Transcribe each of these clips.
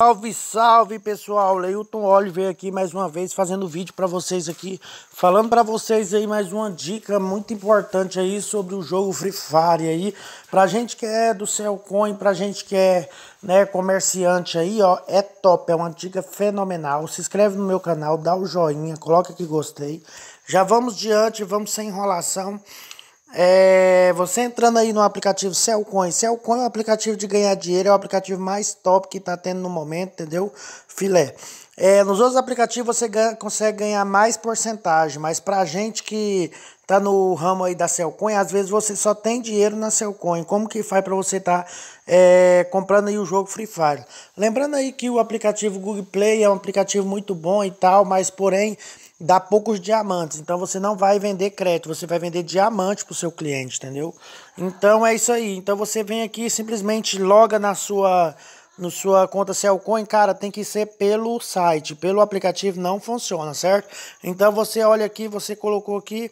Salve, salve pessoal, Leilton Olho aqui mais uma vez fazendo vídeo para vocês aqui, falando para vocês aí mais uma dica muito importante aí sobre o jogo Free Fire aí, pra gente que é do Cellcoin, pra gente que é, né, comerciante aí, ó, é top, é uma dica fenomenal. Se inscreve no meu canal, dá o joinha, coloca que gostei. Já vamos diante, vamos sem enrolação. É, você entrando aí no aplicativo Cellcoin. Cellcoin é um aplicativo de ganhar dinheiro, é o aplicativo mais top que está tendo no momento, entendeu? Filé. É, nos outros aplicativos você ganha, consegue ganhar mais porcentagem, mas para gente que tá no ramo aí da Cellcoin, às vezes você só tem dinheiro na Cellcoin. Como que faz para você estar tá, é, comprando aí o jogo Free Fire? Lembrando aí que o aplicativo Google Play é um aplicativo muito bom e tal, mas porém dá poucos diamantes. Então você não vai vender crédito, você vai vender diamante para o seu cliente, entendeu? Então é isso aí. Então você vem aqui simplesmente loga na sua no sua conta Cellcoin, cara, tem que ser pelo site, pelo aplicativo não funciona, certo? Então você olha aqui, você colocou aqui,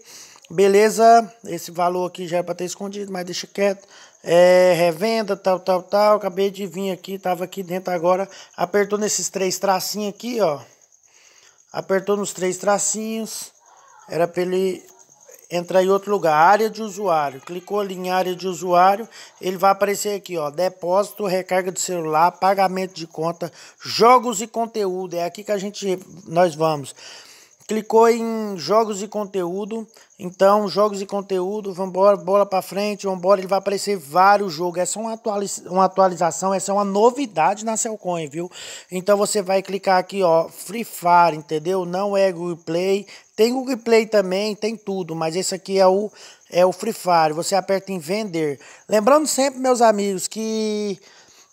beleza, esse valor aqui já é para ter escondido, mas deixa quieto. É, revenda, tal, tal, tal, acabei de vir aqui, tava aqui dentro agora, apertou nesses três tracinhos aqui, ó, apertou nos três tracinhos, era para ele entrar em outro lugar, área de usuário. Clicou ali em área de usuário, ele vai aparecer aqui, ó, depósito, recarga de celular, pagamento de conta, jogos e conteúdo. É aqui que a gente nós vamos. Clicou em jogos e conteúdo. Então, jogos e conteúdo, vamos embora, bola para frente, vamos embora, ele vai aparecer vários jogos. Essa é uma, atualiz uma atualização, essa é uma novidade na Cellcoin, viu? Então você vai clicar aqui, ó, Free Fire, entendeu? Não é Google Play. Tem Google Play também, tem tudo, mas esse aqui é o é o Free Fire. Você aperta em vender. Lembrando sempre, meus amigos, que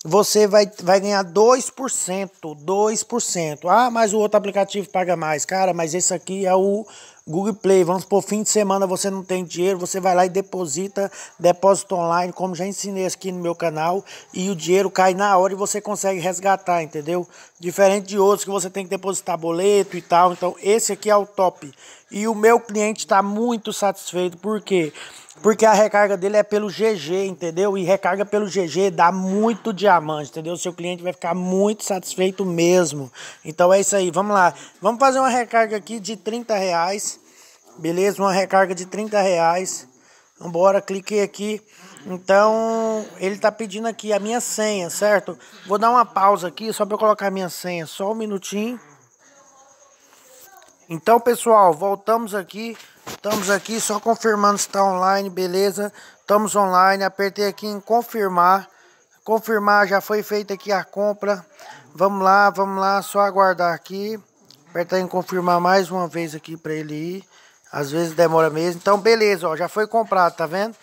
você vai, vai ganhar 2%. 2%. Ah, mas o outro aplicativo paga mais. Cara, mas esse aqui é o Google Play. Vamos por fim de semana você não tem dinheiro, você vai lá e deposita depósito online, como já ensinei aqui no meu canal, e o dinheiro cai na hora e você consegue resgatar, entendeu? Diferente de outros que você tem que depositar boleto e tal. Então, esse aqui é o top. E o meu cliente está muito satisfeito, porque porque a recarga dele é pelo GG, entendeu? E recarga pelo GG dá muito diamante, entendeu? O seu cliente vai ficar muito satisfeito mesmo. Então é isso aí, vamos lá. Vamos fazer uma recarga aqui de 30 reais. Beleza? Uma recarga de 30 reais. Vambora, cliquei aqui. Então, ele tá pedindo aqui a minha senha, certo? Vou dar uma pausa aqui só para colocar a minha senha, só um minutinho. Então, pessoal, voltamos aqui. Estamos aqui só confirmando se está online, beleza? Estamos online, apertei aqui em confirmar. Confirmar, já foi feita aqui a compra. Vamos lá, vamos lá, só aguardar aqui. Apertar em confirmar mais uma vez aqui para ele ir. Às vezes demora mesmo. Então, beleza, ó, já foi comprado, tá vendo?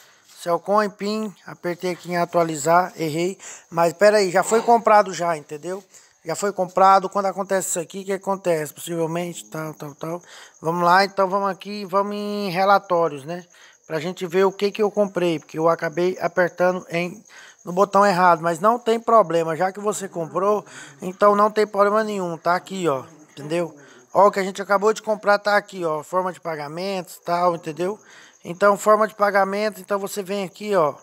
Celcoin, PIN, apertei aqui em atualizar, errei. Mas, peraí, aí, já foi comprado já, entendeu? já foi comprado, quando acontece isso aqui, o que acontece? Possivelmente, tal, tal, tal. Vamos lá, então vamos aqui, vamos em relatórios, né? Pra gente ver o que que eu comprei, porque eu acabei apertando em no botão errado, mas não tem problema, já que você comprou, então não tem problema nenhum, tá aqui, ó, entendeu? Ó, o que a gente acabou de comprar tá aqui, ó, forma de pagamentos, tal, entendeu? Então, forma de pagamento, então você vem aqui, ó,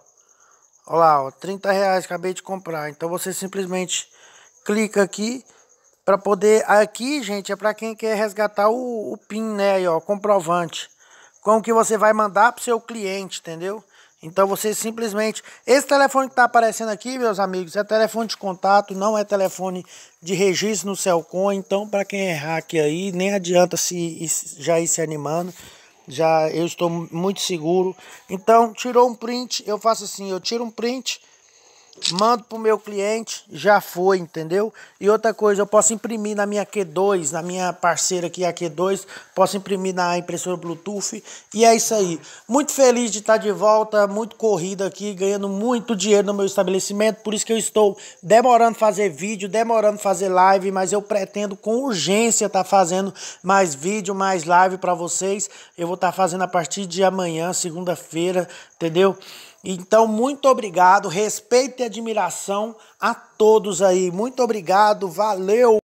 ó lá, ó, 30 reais, acabei de comprar, então você simplesmente clica aqui para poder... Aqui, gente, é para quem quer resgatar o, o PIN, né? Aí, ó, comprovante. Como que você vai mandar para o seu cliente, entendeu? Então você simplesmente... Esse telefone que está aparecendo aqui, meus amigos, é telefone de contato, não é telefone de registro no Celcom. Então, para quem é hacker aí, nem adianta se já ir se animando. Já eu estou muito seguro. Então, tirou um print, eu faço assim, eu tiro um print mando pro meu cliente, já foi, entendeu? E outra coisa, eu posso imprimir na minha Q2, na minha parceira aqui, a Q2, posso imprimir na impressora Bluetooth, e é isso aí. Muito feliz de estar de volta, muito corrida aqui, ganhando muito dinheiro no meu estabelecimento, por isso que eu estou demorando fazer vídeo, demorando fazer live, mas eu pretendo com urgência estar tá fazendo mais vídeo, mais live para vocês. Eu vou estar tá fazendo a partir de amanhã, segunda-feira, entendeu? Então, muito obrigado, respeito e admiração a todos aí. Muito obrigado, valeu!